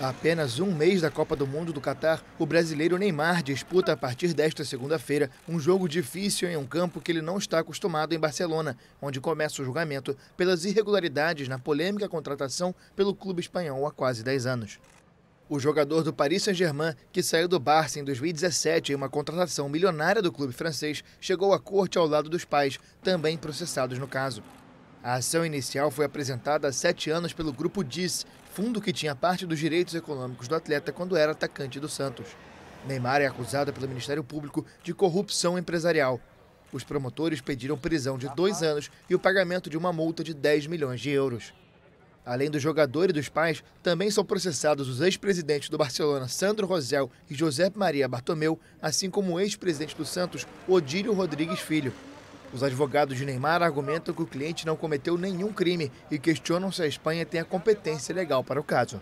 Há apenas um mês da Copa do Mundo do Catar, o brasileiro Neymar disputa a partir desta segunda-feira um jogo difícil em um campo que ele não está acostumado em Barcelona, onde começa o julgamento pelas irregularidades na polêmica contratação pelo clube espanhol há quase 10 anos. O jogador do Paris Saint-Germain, que saiu do Barça em 2017 em uma contratação milionária do clube francês, chegou à corte ao lado dos pais, também processados no caso. A ação inicial foi apresentada há sete anos pelo Grupo DIS, fundo que tinha parte dos direitos econômicos do atleta quando era atacante do Santos. Neymar é acusado pelo Ministério Público de corrupção empresarial. Os promotores pediram prisão de dois anos e o pagamento de uma multa de 10 milhões de euros. Além do jogador e dos pais, também são processados os ex-presidentes do Barcelona, Sandro Rosel e José Maria Bartomeu, assim como o ex-presidente do Santos, Odílio Rodrigues Filho. Os advogados de Neymar argumentam que o cliente não cometeu nenhum crime e questionam se a Espanha tem a competência legal para o caso.